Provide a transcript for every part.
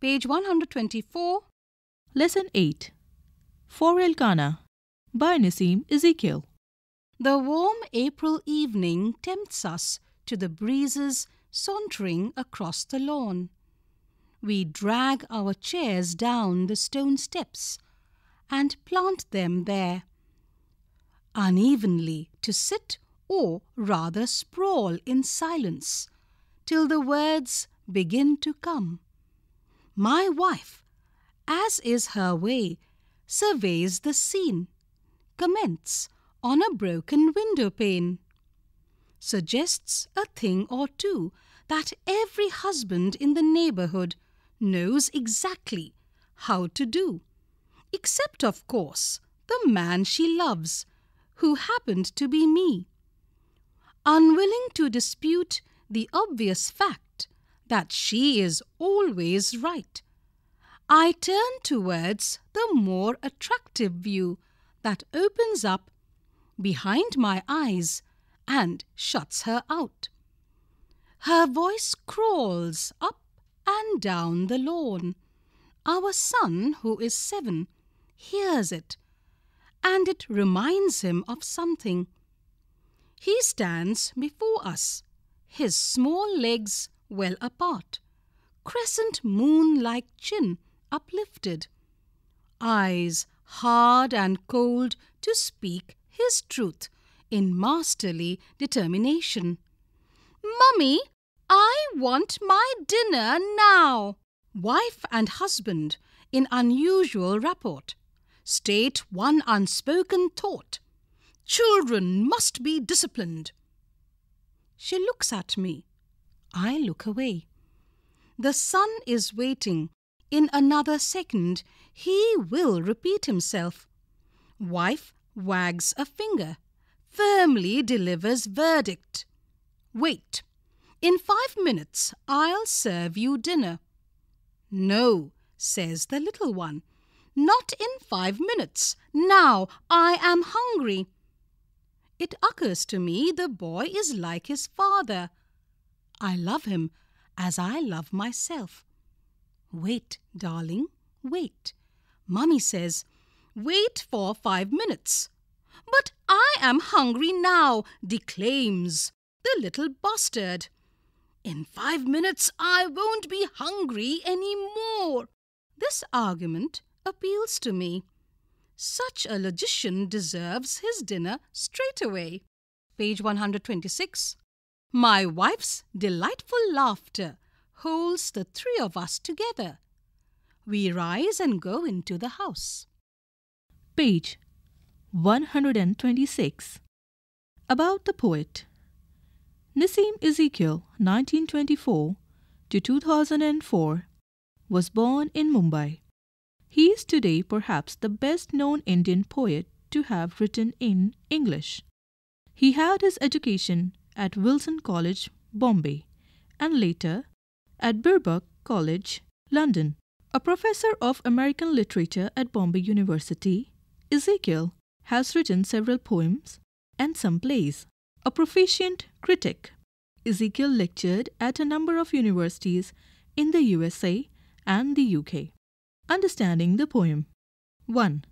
Page 124. Lesson 8. For Elkanah by Nassim Ezekiel. The warm April evening tempts us to the breezes sauntering across the lawn. We drag our chairs down the stone steps and plant them there, unevenly to sit or rather sprawl in silence till the words begin to come. My wife, as is her way, surveys the scene, comments on a broken window pane, suggests a thing or two that every husband in the neighbourhood knows exactly how to do, except, of course, the man she loves, who happened to be me. Unwilling to dispute the obvious fact, that she is always right. I turn towards the more attractive view that opens up behind my eyes and shuts her out. Her voice crawls up and down the lawn. Our son, who is seven, hears it, and it reminds him of something. He stands before us, his small legs well apart, crescent moon like chin uplifted, eyes hard and cold to speak his truth in masterly determination. Mummy, I want my dinner now. Wife and husband in unusual rapport state one unspoken thought. Children must be disciplined. She looks at me. I look away. The sun is waiting. In another second, he will repeat himself. Wife wags a finger, firmly delivers verdict. Wait. In five minutes, I'll serve you dinner. No, says the little one. Not in five minutes. Now I am hungry. It occurs to me the boy is like his father. I love him as I love myself. Wait, darling, wait. Mummy says, Wait for five minutes. But I am hungry now, declaims the little bastard. In five minutes I won't be hungry any more. This argument appeals to me. Such a logician deserves his dinner straight away. Page 126. My wife's delightful laughter holds the three of us together. We rise and go into the house. Page 126 About the Poet Nassim Ezekiel 1924 to 2004 was born in Mumbai. He is today perhaps the best known Indian poet to have written in English. He had his education at Wilson College, Bombay, and later at Birkbeck College, London. A professor of American literature at Bombay University, Ezekiel has written several poems and some plays. A proficient critic, Ezekiel lectured at a number of universities in the USA and the UK. Understanding the poem 1.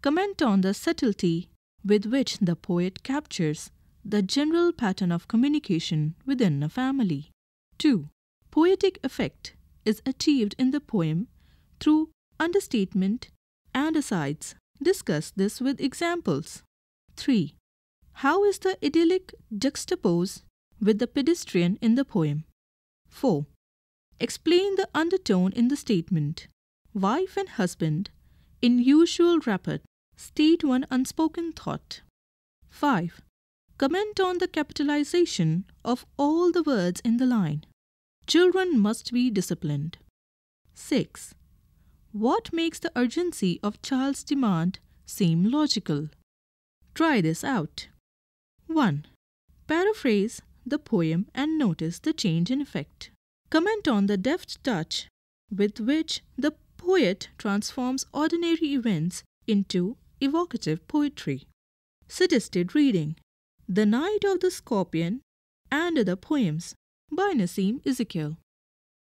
Comment on the subtlety with which the poet captures the general pattern of communication within a family. 2. Poetic effect is achieved in the poem through understatement and asides. Discuss this with examples. 3. How is the idyllic juxtaposed with the pedestrian in the poem? 4. Explain the undertone in the statement. Wife and husband, in usual rapport, state one unspoken thought. 5. Comment on the capitalization of all the words in the line. Children must be disciplined. 6. What makes the urgency of child's demand seem logical? Try this out. 1. Paraphrase the poem and notice the change in effect. Comment on the deft touch with which the poet transforms ordinary events into evocative poetry. Suggested reading the Night of the Scorpion, and other poems by Nassim Ezekiel.